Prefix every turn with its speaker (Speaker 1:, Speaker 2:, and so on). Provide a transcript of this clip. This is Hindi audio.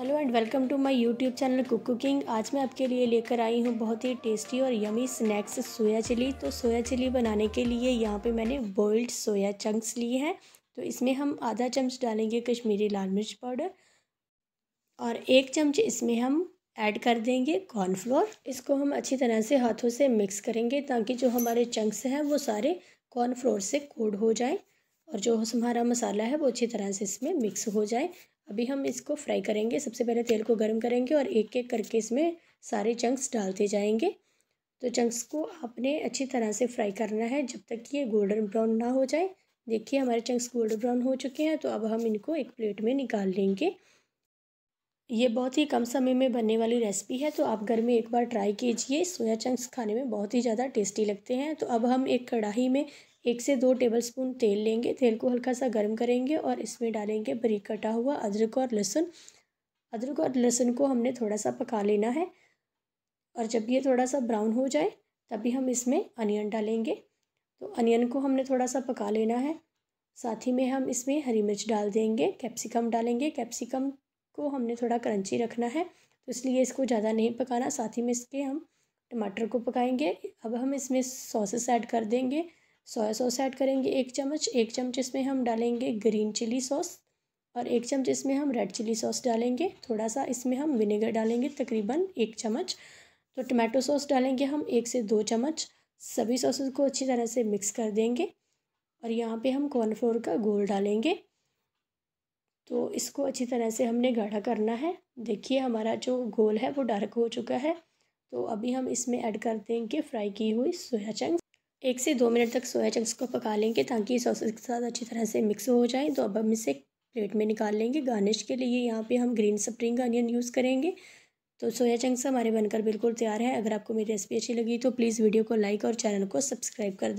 Speaker 1: hello and welcome to my YouTube channel cook cooking आज मैं आपके लिए लेकर आई हूँ बहुत ही टेस्टी और यमी स्नैक्स सोया चिली तो सोया चिली बनाने के लिए यहाँ पे मैंने बॉइल्ड सोया चंक्स लिए हैं तो इसमें हम आधा चम्मच डालेंगे कश्मीरी लाल मिर्च पाउडर और एक चम्मच इसमें हम ऐड कर देंगे कॉर्नफ्लोर इसको हम अच्छी तरह से हाथों से मिक्स करेंगे ताकि जो हमारे चंक्स हैं वो सारे कॉर्नफ्लोर से कोड हो जाए और जो हमारा मसाला है वो अच्छी तरह से इसमें मिक्स हो जाए अभी हम इसको फ्राई करेंगे सबसे पहले तेल को गर्म करेंगे और एक एक करके इसमें सारे चंक्स डालते जाएंगे तो चंक्स को आपने अच्छी तरह से फ्राई करना है जब तक कि ये गोल्डन ब्राउन ना हो जाए देखिए हमारे चंक्स गोल्डन ब्राउन हो चुके हैं तो अब हम इनको एक प्लेट में निकाल लेंगे ये बहुत ही कम समय में बनने वाली रेसिपी है तो आप घर में एक बार ट्राई कीजिए सोया चंक्स खाने में बहुत ही ज़्यादा टेस्टी लगते हैं तो अब हम एक कढ़ाई में एक से दो टेबलस्पून तेल लेंगे तेल को हल्का सा गर्म करेंगे और इसमें डालेंगे बरीक कटा हुआ अदरक और लहसुन अदरक और लहसुन को हमने थोड़ा सा पका लेना है और जब ये थोड़ा सा ब्राउन हो जाए तभी हम इसमें अनियन डालेंगे तो अनियन को हमने थोड़ा सा पका लेना है साथ ही में हम इसमें हरी मिर्च डाल देंगे कैप्सिकम डालेंगे कैप्सिकम को हमने थोड़ा क्रंची रखना है तो इसलिए इसको ज़्यादा नहीं पकाना साथ ही में इसके हम टमाटर को पकाएंगे अब हम इसमें सॉसेस ऐड कर देंगे सोया सॉस ऐड करेंगे एक चम्मच एक चम्मच इसमें हम डालेंगे ग्रीन चिली सॉस और एक चम्मच इसमें हम रेड चिली सॉस डालेंगे थोड़ा सा इसमें हम विनेगर डालेंगे तकरीबन एक चम्मच तो टमाटो सॉस डालेंगे हम एक से दो चम्मच सभी सॉसेस को अच्छी तरह से मिक्स कर देंगे और यहाँ पे हम कॉर्नफ्लोर का गोल डालेंगे तो इसको अच्छी तरह से हमने गाढ़ा करना है देखिए हमारा जो गोल है वो डार्क हो चुका है तो अभी हम इसमें ऐड कर देंगे फ्राई की हुई सोया चंक्स एक से दो मिनट तक सोया चंक्स को पका लेंगे ताकि सॉसेज के साथ अच्छी तरह से मिक्स हो जाए तो अब हम इसे प्लेट में निकाल लेंगे गार्निश के लिए यहाँ पे हम ग्रीन स्प्रिंग अनियन यूज़ करेंगे तो सोया चंक्स हमारे बनकर बिल्कुल तैयार है अगर आपको मेरी रेसिपी अच्छी लगी तो प्लीज़ वीडियो को लाइक और चैनल को सब्सक्राइब कर